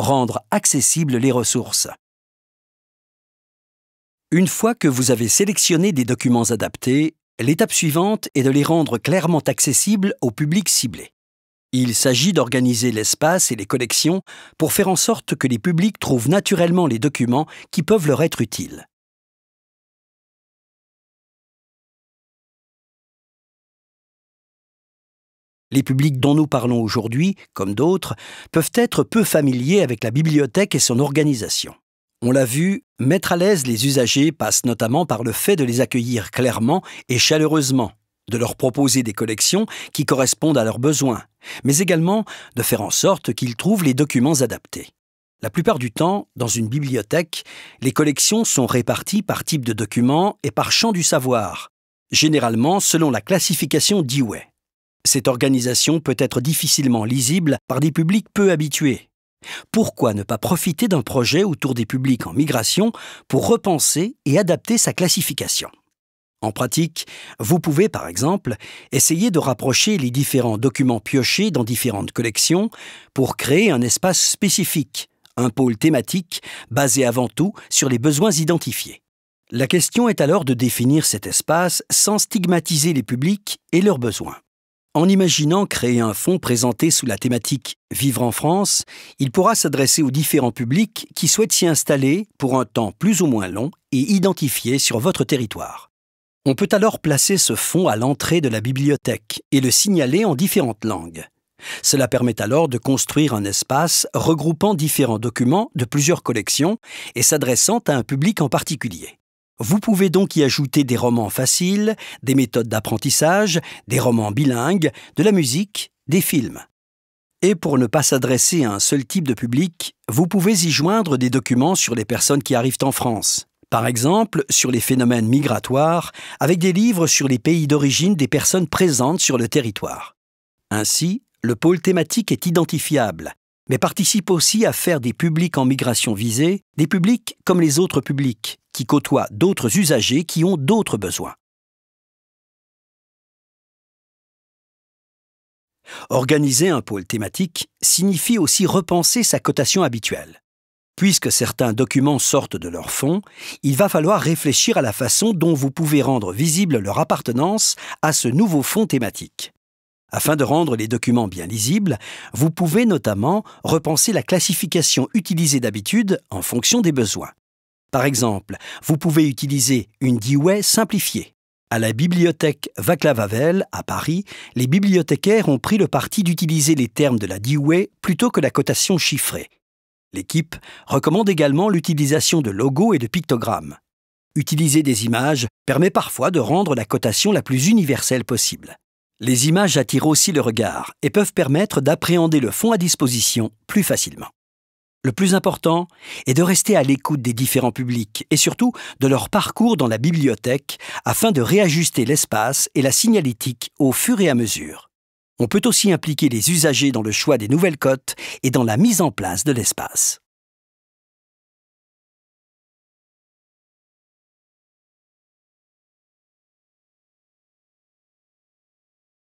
rendre accessibles les ressources. Une fois que vous avez sélectionné des documents adaptés, l'étape suivante est de les rendre clairement accessibles au public ciblé. Il s'agit d'organiser l'espace et les collections pour faire en sorte que les publics trouvent naturellement les documents qui peuvent leur être utiles. Les publics dont nous parlons aujourd'hui, comme d'autres, peuvent être peu familiers avec la bibliothèque et son organisation. On l'a vu, mettre à l'aise les usagers passe notamment par le fait de les accueillir clairement et chaleureusement, de leur proposer des collections qui correspondent à leurs besoins, mais également de faire en sorte qu'ils trouvent les documents adaptés. La plupart du temps, dans une bibliothèque, les collections sont réparties par type de document et par champ du savoir, généralement selon la classification d'Iway. E. Cette organisation peut être difficilement lisible par des publics peu habitués. Pourquoi ne pas profiter d'un projet autour des publics en migration pour repenser et adapter sa classification En pratique, vous pouvez par exemple essayer de rapprocher les différents documents piochés dans différentes collections pour créer un espace spécifique, un pôle thématique basé avant tout sur les besoins identifiés. La question est alors de définir cet espace sans stigmatiser les publics et leurs besoins. En imaginant créer un fonds présenté sous la thématique Vivre en France, il pourra s'adresser aux différents publics qui souhaitent s'y installer pour un temps plus ou moins long et identifié sur votre territoire. On peut alors placer ce fonds à l'entrée de la bibliothèque et le signaler en différentes langues. Cela permet alors de construire un espace regroupant différents documents de plusieurs collections et s'adressant à un public en particulier. Vous pouvez donc y ajouter des romans faciles, des méthodes d'apprentissage, des romans bilingues, de la musique, des films. Et pour ne pas s'adresser à un seul type de public, vous pouvez y joindre des documents sur les personnes qui arrivent en France. Par exemple, sur les phénomènes migratoires, avec des livres sur les pays d'origine des personnes présentes sur le territoire. Ainsi, le pôle thématique est identifiable, mais participe aussi à faire des publics en migration visée, des publics comme les autres publics, qui côtoient d'autres usagers qui ont d'autres besoins. Organiser un pôle thématique signifie aussi repenser sa cotation habituelle. Puisque certains documents sortent de leur fond, il va falloir réfléchir à la façon dont vous pouvez rendre visible leur appartenance à ce nouveau fonds thématique. Afin de rendre les documents bien lisibles, vous pouvez notamment repenser la classification utilisée d'habitude en fonction des besoins. Par exemple, vous pouvez utiliser une DIY simplifiée. À la bibliothèque Vaclav Havel, à Paris, les bibliothécaires ont pris le parti d'utiliser les termes de la DIY plutôt que la cotation chiffrée. L'équipe recommande également l'utilisation de logos et de pictogrammes. Utiliser des images permet parfois de rendre la cotation la plus universelle possible. Les images attirent aussi le regard et peuvent permettre d'appréhender le fond à disposition plus facilement. Le plus important est de rester à l'écoute des différents publics et surtout de leur parcours dans la bibliothèque afin de réajuster l'espace et la signalétique au fur et à mesure. On peut aussi impliquer les usagers dans le choix des nouvelles cotes et dans la mise en place de l'espace.